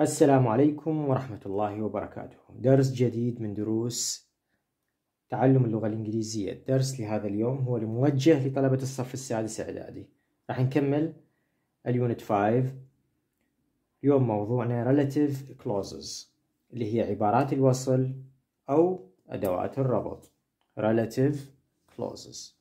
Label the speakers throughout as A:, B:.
A: السلام عليكم ورحمة الله وبركاته درس جديد من دروس تعلم اللغة الإنجليزية الدرس لهذا اليوم هو الموجه لطلبة الصف السادس إعدادي راح نكمل اليونت 5 اليوم موضوعنا relative clauses اللي هي عبارات الوصل أو أدوات الربط relative clauses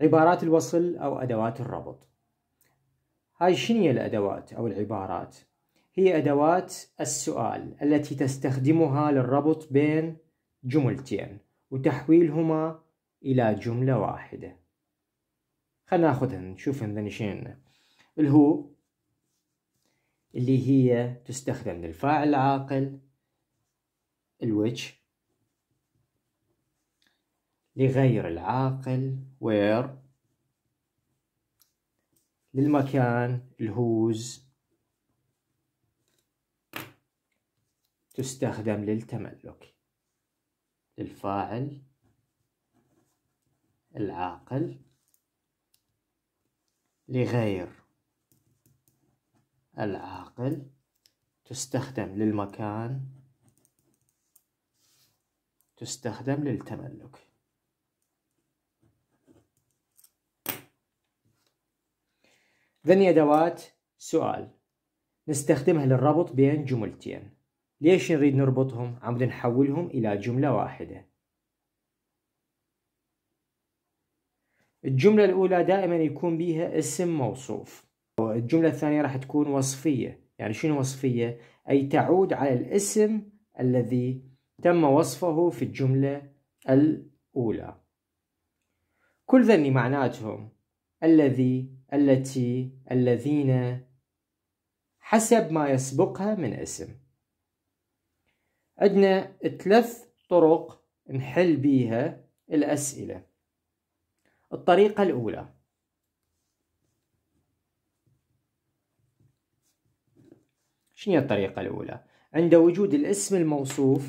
A: عبارات الوصل أو أدوات الربط هاي شنية الأدوات أو العبارات هي أدوات السؤال التي تستخدمها للربط بين جملتين وتحويلهما إلى جملة واحدة خلنا ناخذهن نشوفهن شين شنو الهو اللي هي تستخدم للفاعل العاقل الوجه لغير العاقل وير للمكان الهوز تستخدم للتملك للفاعل العاقل لغير العاقل تستخدم للمكان تستخدم للتملك ذني أدوات سؤال نستخدمها للربط بين جملتين ليش نريد نربطهم؟ عم نحولهم إلى جملة واحدة الجملة الأولى دائما يكون بيها اسم موصوف الجملة الثانية راح تكون وصفية يعني شنو وصفية؟ أي تعود على الاسم الذي تم وصفه في الجملة الأولى كل ذني معناتهم الذي التي الذين حسب ما يسبقها من اسم عندنا ثلاث طرق نحل بيها الأسئلة الطريقة الأولى شنو الطريقة الأولى؟ عند وجود الاسم الموصوف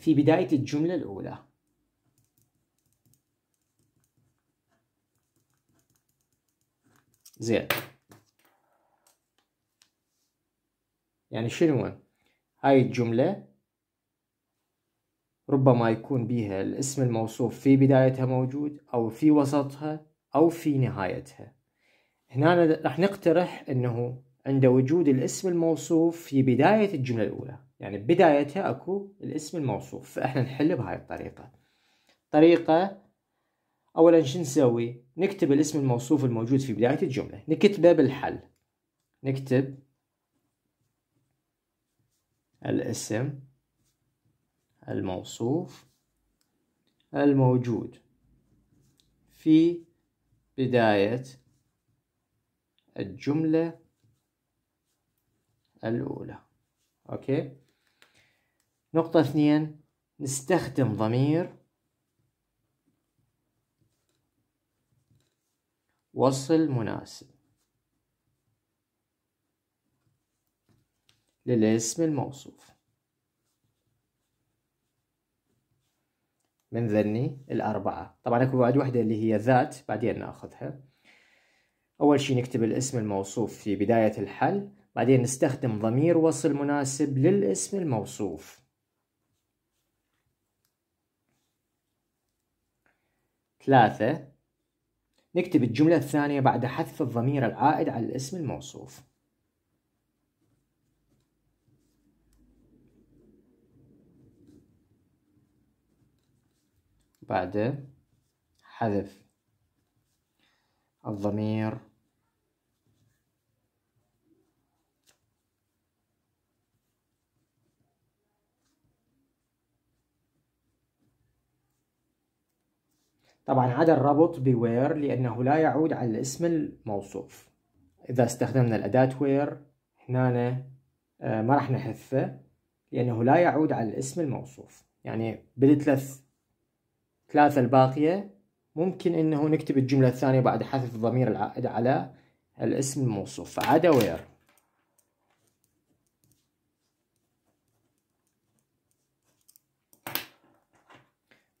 A: في بداية الجملة الأولى زين يعني شنو هاي الجملة ربما يكون بها الاسم الموصوف في بدايتها موجود أو في وسطها أو في نهايتها هنا راح نقترح أنه عند وجود الاسم الموصوف في بداية الجملة الأولى يعني بدايتها اكو الاسم الموصوف فاحنا نحل بهاي الطريقة طريقة اولا شو نسوي نكتب الاسم الموصوف الموجود في بداية الجملة نكتبه بالحل نكتب الاسم الموصوف الموجود في بداية الجملة الأولى أوكي نقطة اثنين نستخدم ضمير وصل مناسب للاسم الموصوف من ذني الأربعة طبعا اكو بعد وحدة اللي هي ذات بعدين ناخذها أول شيء نكتب الاسم الموصوف في بداية الحل بعدين نستخدم ضمير وصل مناسب للاسم الموصوف ثلاثة نكتب الجملة الثانية بعد حذف الضمير العائد على الاسم الموصوف بعد حذف الضمير طبعا عدا الربط بوير لأنه لا يعود على الاسم الموصوف إذا استخدمنا الأداة وير هنا آه، ما راح نحذفه لأنه لا يعود على الاسم الموصوف يعني بالثلاث ثلاثة الباقية ممكن أنه نكتب الجملة الثانية بعد حذف الضمير العائد على الاسم الموصوف عدا وير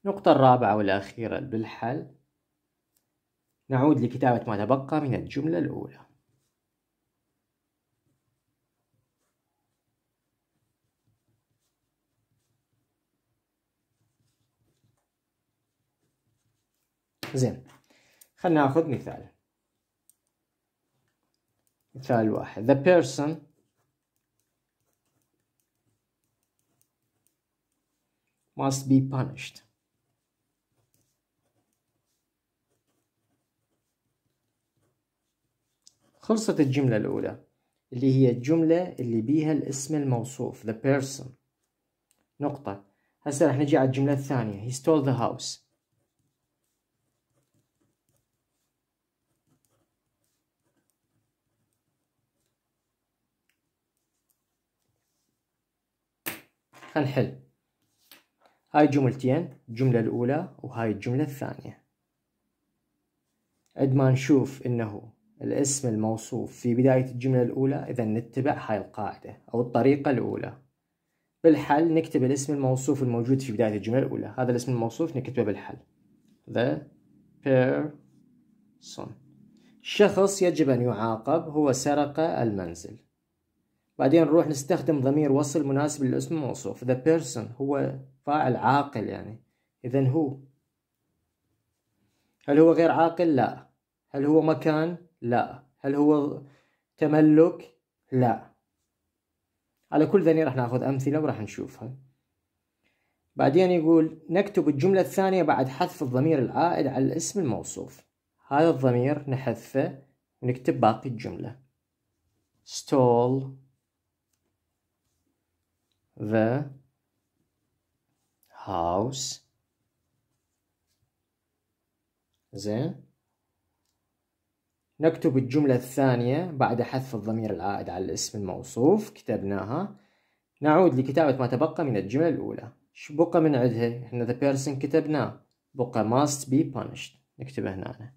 A: النقطة الرابعة والأخيرة بالحل نعود لكتابة ما تبقى من الجملة الأولى زين خلنا ناخذ مثال مثال واحد the person must be punished خلصت الجملة الأولى اللي هي الجملة اللي بيها الاسم الموصوف the person نقطة هسه رح نجي على الجملة الثانية he stole the house خنحل هاي جملتين الجملة الأولى وهاي الجملة الثانية عد ما نشوف إنه الاسم الموصوف في بداية الجملة الأولى إذا نتبع هاي القاعدة أو الطريقة الأولى بالحل نكتب الاسم الموصوف الموجود في بداية الجملة الأولى هذا الاسم الموصوف نكتبه بالحل the person شخص يجب أن يعاقب هو سرق المنزل بعدين نروح نستخدم ضمير وصل مناسب للاسم الموصوف the person هو فاعل عاقل يعني إذا هو هل هو غير عاقل؟ لا هل هو مكان؟ لا هل هو تملك لا على كل ذني راح ناخذ أمثلة وراح نشوفها بعدين يقول نكتب الجملة الثانية بعد حذف الضمير العائد على الاسم الموصوف هذا الضمير نحذفه ونكتب باقي الجملة stole the house زين نكتب الجملة الثانية بعد حذف الضمير العائد على الاسم الموصوف كتبناها نعود لكتابة ما تبقى من الجملة الأولى شو بقى من عدها؟ احنا the person كتبناه بقى must be punished نكتبه هنا أنا.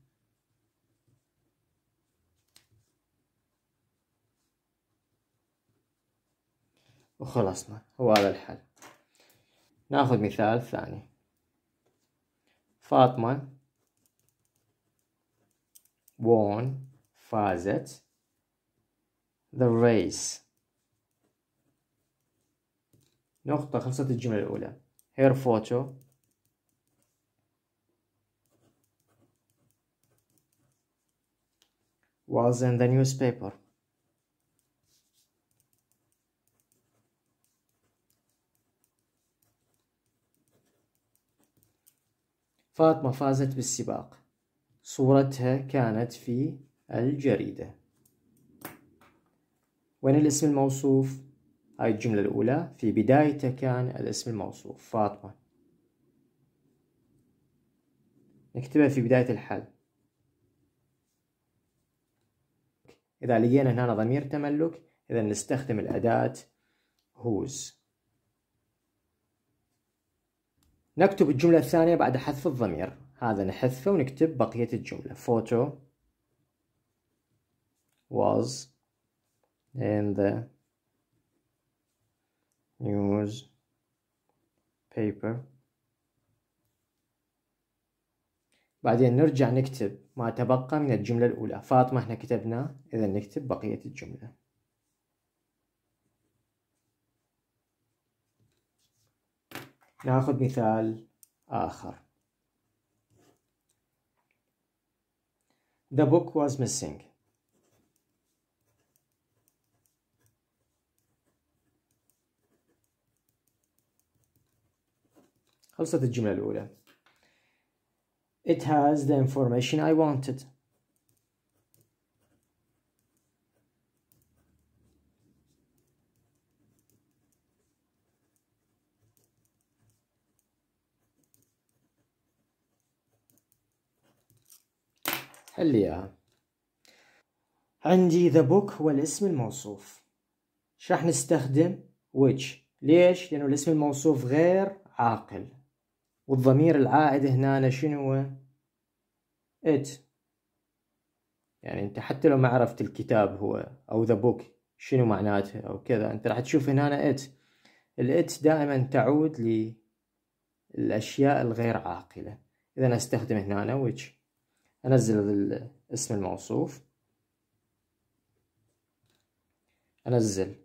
A: وخلصنا هو هذا الحل ناخذ مثال ثاني فاطمة won فازت the race نقطة خلصت الجملة الأولى her photo was in the newspaper فاطمة فازت بالسباق صورتها كانت في الجريدة وين الاسم الموصوف؟ هاي الجملة الأولى في بدايته كان الاسم الموصوف فاطمة نكتبها في بداية الحل إذا لقينا هنا ضمير تملك إذا نستخدم الأداة whose نكتب الجملة الثانية بعد حذف الضمير هذا نحذفه ونكتب بقية الجملة photo was in the news paper بعدين نرجع نكتب ما تبقى من الجملة الأولى فاطمة احنا كتبنا إذا نكتب بقية الجملة ناخذ مثال آخر the book was missing. خلصت الجملة الأولى. It has the information I wanted. قال لي اياها عندي ذا بوك هو الاسم الموصوف ايش راح نستخدم ويتش ليش لانه الاسم الموصوف غير عاقل والضمير العائد هنا شنو هو ات يعني انت حتى لو ما عرفت الكتاب هو او ذا بوك شنو معناته او كذا انت راح تشوف هنا ات الات دائما تعود للاشياء الغير عاقله اذا استخدم هنا ويتش انزل الاسم الموصوف انزل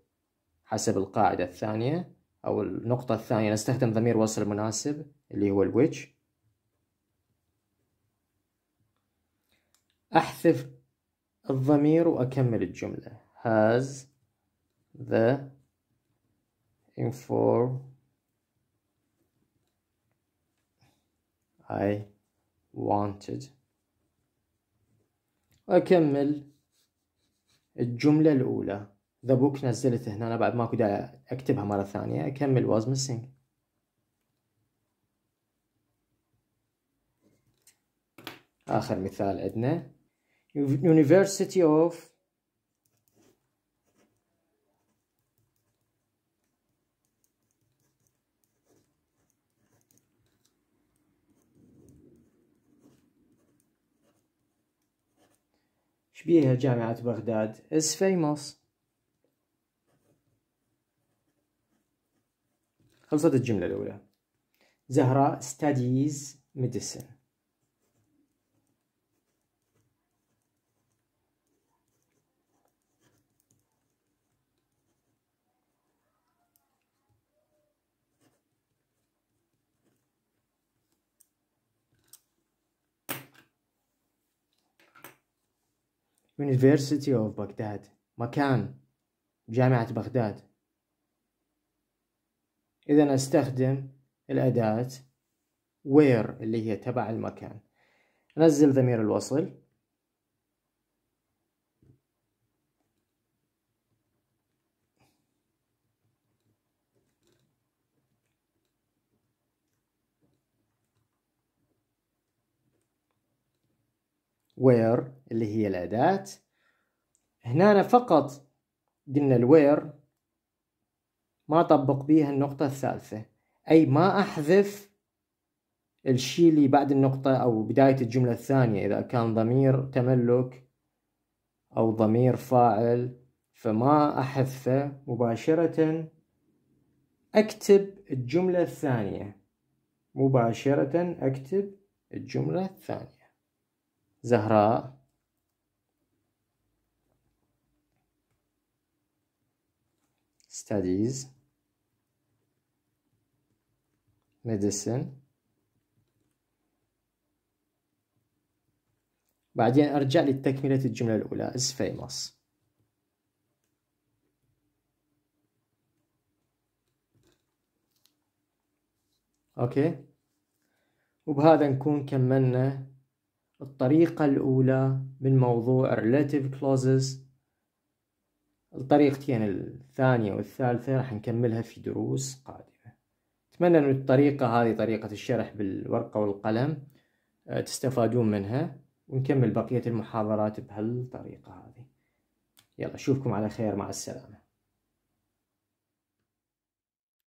A: حسب القاعدة الثانية او النقطة الثانية نستخدم ضمير وصل مناسب اللي هو الويتش احذف الضمير واكمل الجملة has the inform I wanted وأكمل الجملة الأولى ذا بوك نزلت هنا أنا بعد ما كنت أكتبها مرة ثانية أكمل was missing آخر مثال عندنا University of شبيها جامعة بغداد is famous خلصت الجملة الأولى زهرة studies medicine University of Baghdad مكان جامعة بغداد إذا أستخدم الأداة where اللي هي تبع المكان أنزل ضمير الوصل where اللي هي الأداة هنا فقط قلنا الوير ما طبق بيها النقطة الثالثة أي ما أحذف الشي اللي بعد النقطة أو بداية الجملة الثانية إذا كان ضمير تملك أو ضمير فاعل فما أحذفه مباشرة أكتب الجملة الثانية مباشرة أكتب الجملة الثانية زهراء studies medicine بعدين أرجع لتكملة الجملة الأولى is famous أوكي وبهذا نكون كملنا الطريقة الأولى من موضوع relative clauses الطريقتين الثانية والثالثة راح نكملها في دروس قادمة أتمنى أن الطريقة هذه طريقة الشرح بالورقة والقلم آه، تستفادون منها ونكمل بقية المحاضرات بهالطريقة هذه يلا أشوفكم على خير مع السلامة